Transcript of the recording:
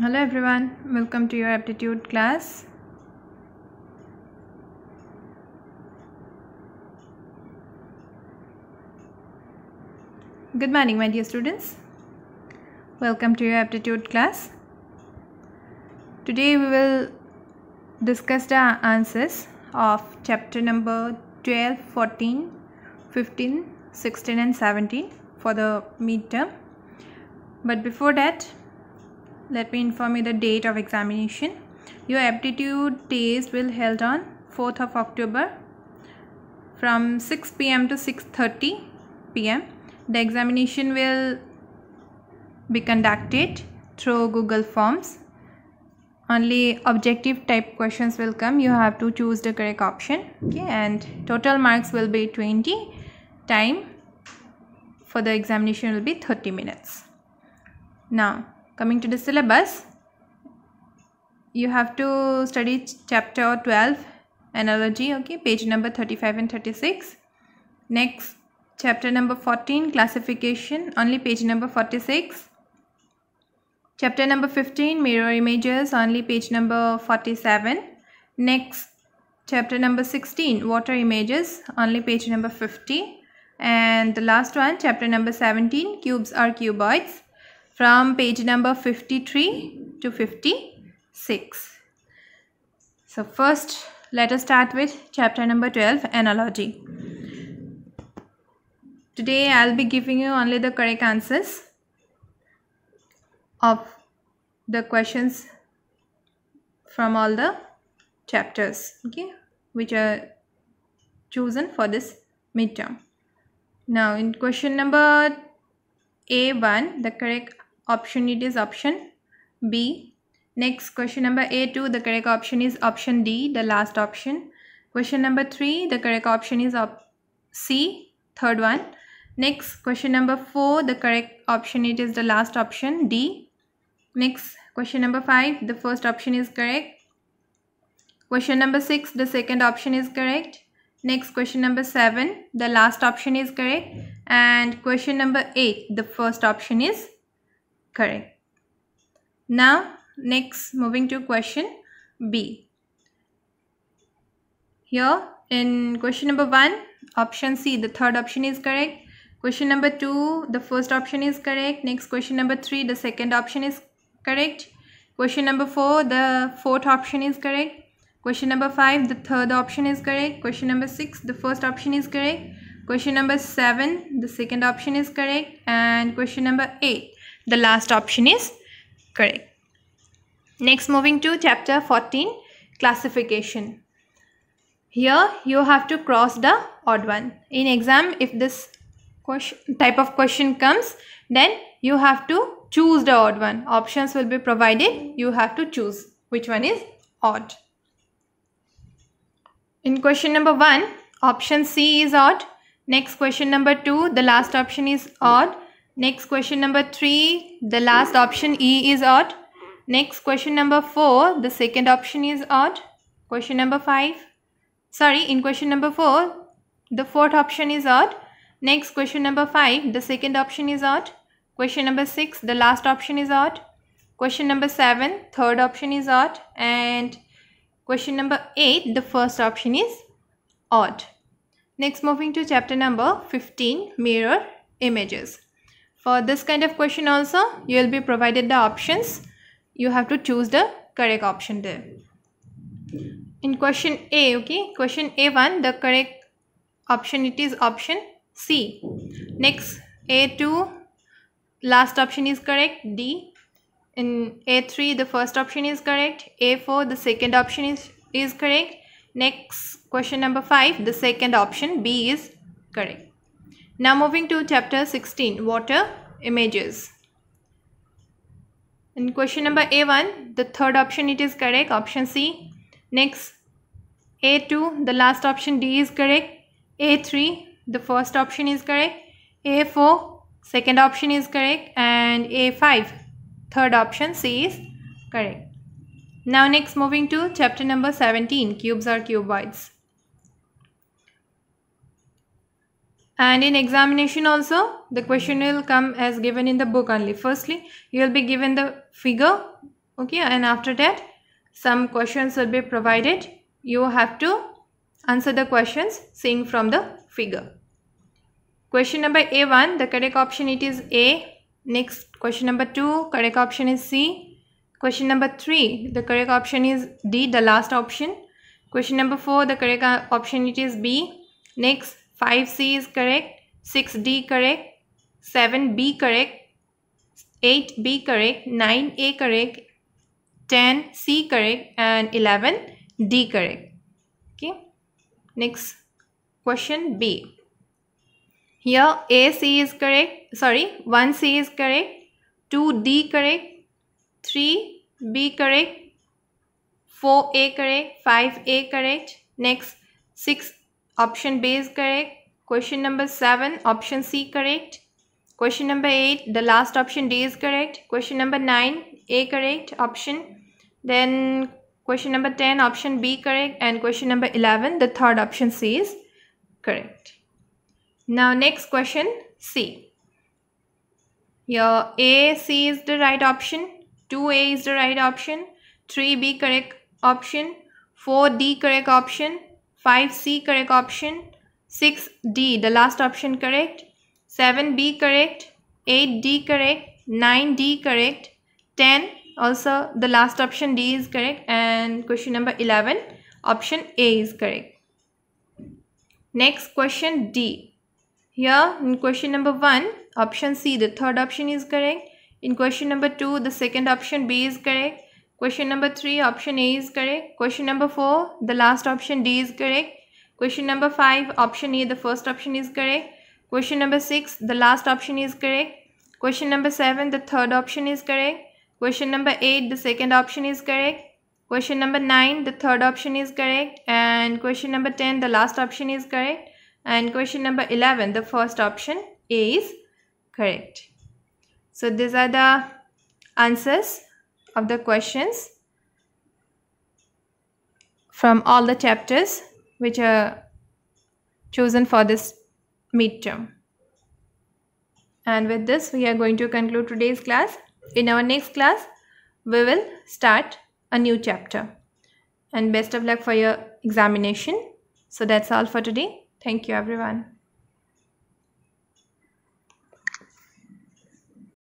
hello everyone welcome to your aptitude class good morning my dear students welcome to your aptitude class today we will discuss the answers of chapter number 12 14 15 16 and 17 for the midterm but before that let me inform you the date of examination your aptitude test will held on 4th of october from 6 pm to 6:30 pm the examination will be conducted through google forms only objective type questions will come you have to choose the correct option okay and total marks will be 20 time for the examination will be 30 minutes now coming to the syllabus you have to study chapter 12 analogy okay page number 35 and 36 next chapter number 14 classification only page number 46 chapter number 15 mirror images only page number 47 next chapter number 16 water images only page number 50 and the last one chapter number 17 cubes are cuboids from page number 53 to 56. So first let us start with chapter number 12 analogy. Today I'll be giving you only the correct answers of the questions from all the chapters okay which are chosen for this midterm. Now in question number A1 the correct Option it is option B. Next question number A2 the correct option is option D the last option. Question number 3 the correct option is op C third one. Next question number 4 the correct option it is the last option D. Next question number 5 the first option is correct. Question number 6 the second option is correct. Next question number 7 the last option is correct and question number 8 the first option is Correct. Now, next moving to question B. Here in question number 1, option C, the third option is correct. Question number 2, the first option is correct. Next question number 3, the second option is correct. Question number 4, the fourth option is correct. Question number 5, the third option is correct. Question number 6, the first option is correct. Question number 7, the second option is correct. And question number 8. The last option is correct. Next moving to chapter 14 classification. Here you have to cross the odd one. In exam if this question, type of question comes then you have to choose the odd one. Options will be provided. You have to choose which one is odd. In question number 1 option C is odd. Next question number 2 the last option is odd. Next question number 3, the last option E is odd. Next question number 4, the second option is odd. Question number 5, sorry in question number 4, the fourth option is odd. Next question number 5, the second option is odd. Question number 6, the last option is odd. Question number 7, third option is odd. And question number 8, the first option is odd. Next moving to chapter number 15, mirror images. For this kind of question also, you will be provided the options. You have to choose the correct option there. In question A, okay, question A1, the correct option, it is option C. Next, A2, last option is correct, D. In A3, the first option is correct. A4, the second option is, is correct. Next, question number 5, the second option, B is correct. Now moving to chapter 16 water images. In question number A1 the third option it is correct option C. Next A2 the last option D is correct. A3 the first option is correct. A4 second option is correct and A5 third option C is correct. Now next moving to chapter number 17 cubes are cuboids. and in examination also the question will come as given in the book only firstly you will be given the figure okay and after that some questions will be provided you have to answer the questions seeing from the figure question number a1 the correct option it is a next question number 2 correct option is c question number 3 the correct option is d the last option question number 4 the correct uh, option it is b next 5C is correct, 6D correct, 7B correct, 8B correct, 9A correct, 10C correct and 11D correct. Okay. Next question B. Here AC is correct, sorry 1C is correct, 2D correct, 3B correct, 4A correct, 5A correct. Next 6 Option B is correct. Question number 7, option C correct. Question number 8, the last option D is correct. Question number 9, A correct option. Then question number 10, option B correct. And question number 11, the third option C is correct. Now next question C. Your A, C is the right option. 2A is the right option. 3B correct option. 4D correct option. 5C correct option. 6D the last option correct. 7B correct. 8D correct. 9D correct. 10 also the last option D is correct and question number 11 option A is correct. Next question D. Here in question number 1 option C the third option is correct. In question number 2 the second option B is correct. Question number 3, option A is correct. Question number 4, the last option D is correct. Question number 5, option A, the first option is correct. Question number 6, the last option is correct. Question number 7, the third option is correct. Question number 8, the second option is correct. Question number 9, the third option is correct. And question number 10, the last option is correct. And question number 11, the first option is correct. So these are the answers of the questions from all the chapters which are chosen for this midterm. And with this, we are going to conclude today's class. In our next class, we will start a new chapter. And best of luck for your examination. So that's all for today. Thank you, everyone.